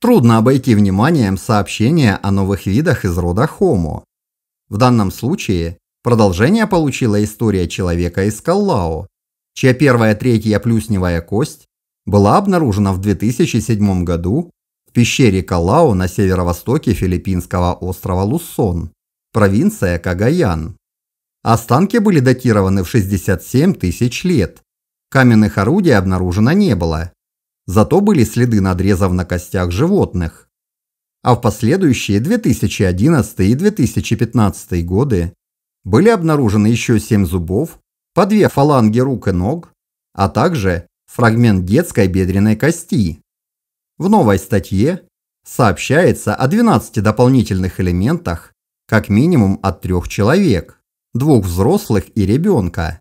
Трудно обойти вниманием сообщение о новых видах из рода Homo. В данном случае продолжение получила история человека из Каллао, чья первая третья плюсневая кость была обнаружена в 2007 году в пещере Калао на северо-востоке филиппинского острова Луссон, провинция Кагаян. Останки были датированы в 67 тысяч лет. Каменных орудий обнаружено не было, зато были следы надрезов на костях животных. А в последующие 2011 и 2015 годы были обнаружены еще 7 зубов, по две фаланги рук и ног, а также фрагмент детской бедренной кости. В новой статье сообщается о 12 дополнительных элементах, как минимум от трех человек, двух взрослых и ребенка,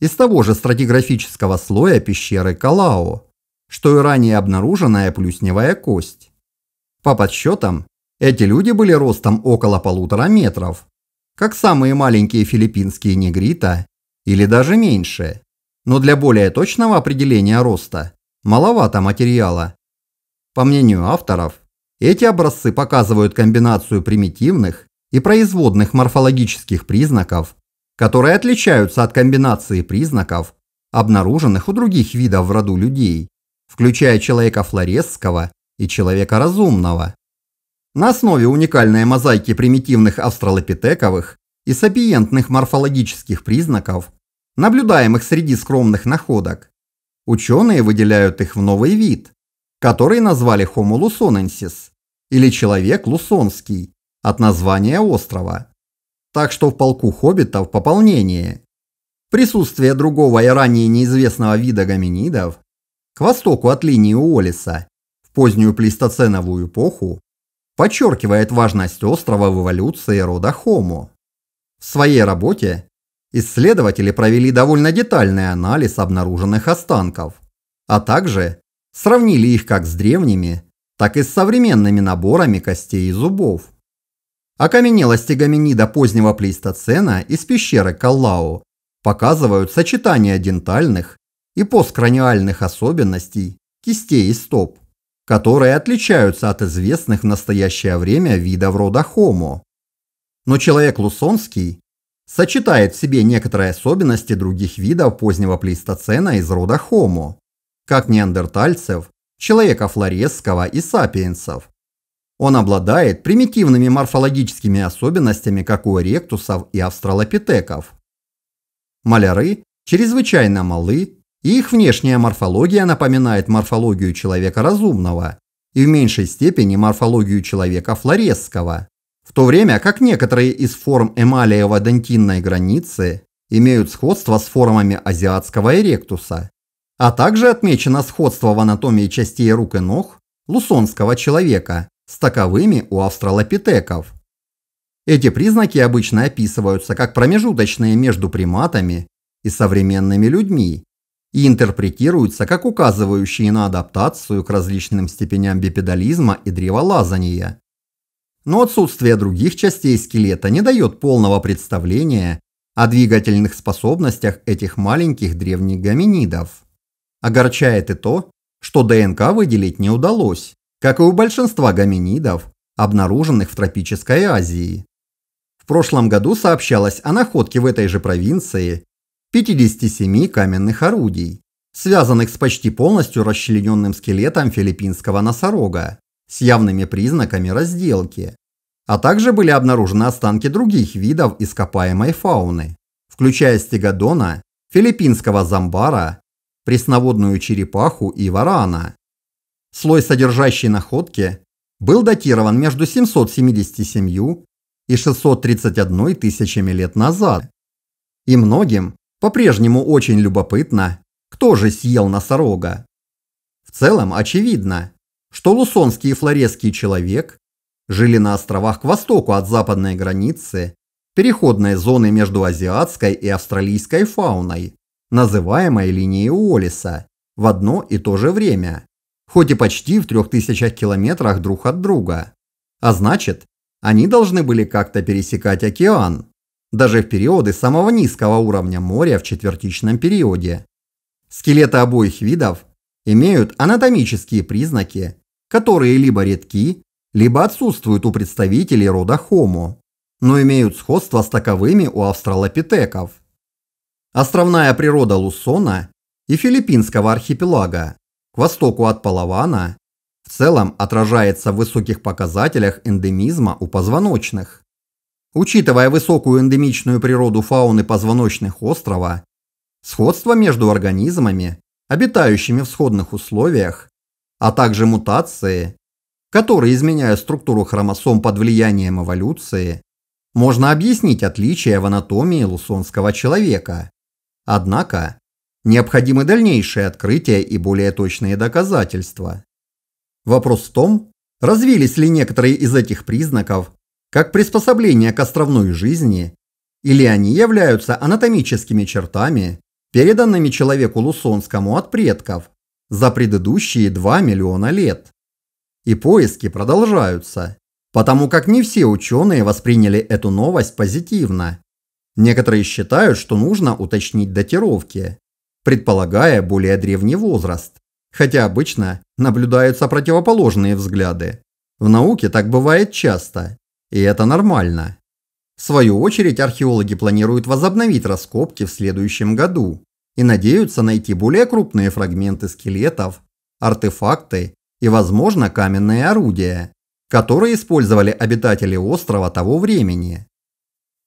из того же стратиграфического слоя пещеры Калао что и ранее обнаруженная плюсневая кость. По подсчетам, эти люди были ростом около полутора метров, как самые маленькие филиппинские негрита, или даже меньше. Но для более точного определения роста маловато материала. По мнению авторов, эти образцы показывают комбинацию примитивных и производных морфологических признаков, которые отличаются от комбинации признаков, обнаруженных у других видов в роду людей включая человека флоресского и человека разумного. На основе уникальной мозаики примитивных австралопитековых и сапиентных морфологических признаков, наблюдаемых среди скромных находок, ученые выделяют их в новый вид, который назвали Homo lusonensis, или человек лусонский, от названия острова. Так что в полку хоббитов пополнение. Присутствие другого и ранее неизвестного вида гоминидов к востоку от линии Уоллеса, в позднюю плейстоценовую эпоху, подчеркивает важность острова в эволюции рода Homo. В своей работе исследователи провели довольно детальный анализ обнаруженных останков, а также сравнили их как с древними, так и с современными наборами костей и зубов. Окаменелости гоминида позднего плейстоцена из пещеры Каллао показывают сочетание дентальных и посткраниальных особенностей кистей и стоп, которые отличаются от известных в настоящее время видов рода Homo. Но человек лусонский сочетает в себе некоторые особенности других видов позднего плейстоцена из рода Homo, как неандертальцев, человека флоресского и сапиенсов. Он обладает примитивными морфологическими особенностями, как у ректусов и австралопитеков. Маляры чрезвычайно малы их внешняя морфология напоминает морфологию человека разумного и в меньшей степени морфологию человека флоресского, в то время как некоторые из форм эмалиево-дентинной границы имеют сходство с формами азиатского эректуса, а также отмечено сходство в анатомии частей рук и ног лусонского человека с таковыми у австралопитеков. Эти признаки обычно описываются как промежуточные между приматами и современными людьми, и интерпретируются как указывающие на адаптацию к различным степеням бипедализма и древолазания. Но отсутствие других частей скелета не дает полного представления о двигательных способностях этих маленьких древних гоминидов. Огорчает и то, что ДНК выделить не удалось, как и у большинства гоминидов, обнаруженных в тропической Азии. В прошлом году сообщалось о находке в этой же провинции 57 каменных орудий, связанных с почти полностью расчлененным скелетом филиппинского носорога с явными признаками разделки. А также были обнаружены останки других видов ископаемой фауны, включая стегодона, филиппинского зомбара, пресноводную черепаху и варана. Слой, содержащий находки, был датирован между 777 и 631 тысячами лет назад. И многим по-прежнему очень любопытно, кто же съел носорога. В целом очевидно, что лусонский и флоресский человек жили на островах к востоку от западной границы, переходной зоны между азиатской и австралийской фауной, называемой линией Уоллиса, в одно и то же время, хоть и почти в 3000 километрах друг от друга. А значит, они должны были как-то пересекать океан даже в периоды самого низкого уровня моря в четвертичном периоде. Скелеты обоих видов имеют анатомические признаки, которые либо редки, либо отсутствуют у представителей рода Homo, но имеют сходство с таковыми у австралопитеков. Островная природа Лусона и филиппинского архипелага к востоку от Палавана в целом отражается в высоких показателях эндемизма у позвоночных. Учитывая высокую эндемичную природу фауны позвоночных острова, сходство между организмами, обитающими в сходных условиях, а также мутации, которые изменяют структуру хромосом под влиянием эволюции, можно объяснить отличия в анатомии лусонского человека. Однако, необходимы дальнейшие открытия и более точные доказательства. Вопрос в том, развились ли некоторые из этих признаков как приспособление к островной жизни, или они являются анатомическими чертами, переданными человеку Лусонскому от предков за предыдущие 2 миллиона лет. И поиски продолжаются, потому как не все ученые восприняли эту новость позитивно. Некоторые считают, что нужно уточнить датировки, предполагая более древний возраст, хотя обычно наблюдаются противоположные взгляды. В науке так бывает часто. И это нормально. В свою очередь археологи планируют возобновить раскопки в следующем году и надеются найти более крупные фрагменты скелетов, артефакты и, возможно, каменные орудия, которые использовали обитатели острова того времени.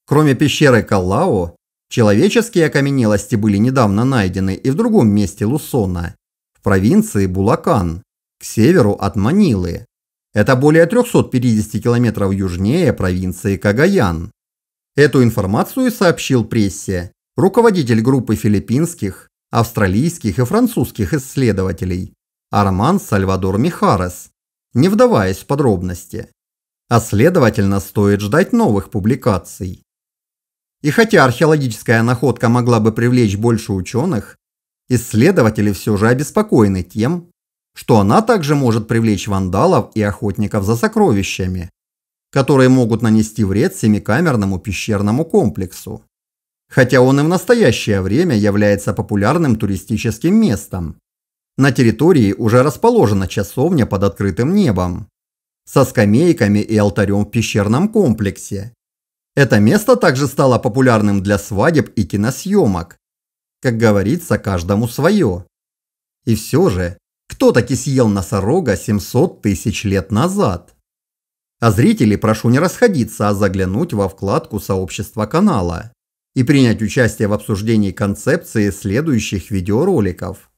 Кроме пещеры Каллао, человеческие окаменелости были недавно найдены и в другом месте Лусона, в провинции Булакан, к северу от Манилы. Это более 350 километров южнее провинции Кагаян. Эту информацию сообщил прессе руководитель группы филиппинских, австралийских и французских исследователей Арман Сальвадор Михарес, не вдаваясь в подробности. А следовательно, стоит ждать новых публикаций. И хотя археологическая находка могла бы привлечь больше ученых, исследователи все же обеспокоены тем, что она также может привлечь вандалов и охотников за сокровищами, которые могут нанести вред семикамерному пещерному комплексу. Хотя он и в настоящее время является популярным туристическим местом. На территории уже расположена часовня под открытым небом, со скамейками и алтарем в пещерном комплексе. Это место также стало популярным для свадеб и киносъемок. Как говорится, каждому свое. И все же, кто таки съел носорога 700 тысяч лет назад. А зрители, прошу не расходиться, а заглянуть во вкладку сообщества канала и принять участие в обсуждении концепции следующих видеороликов.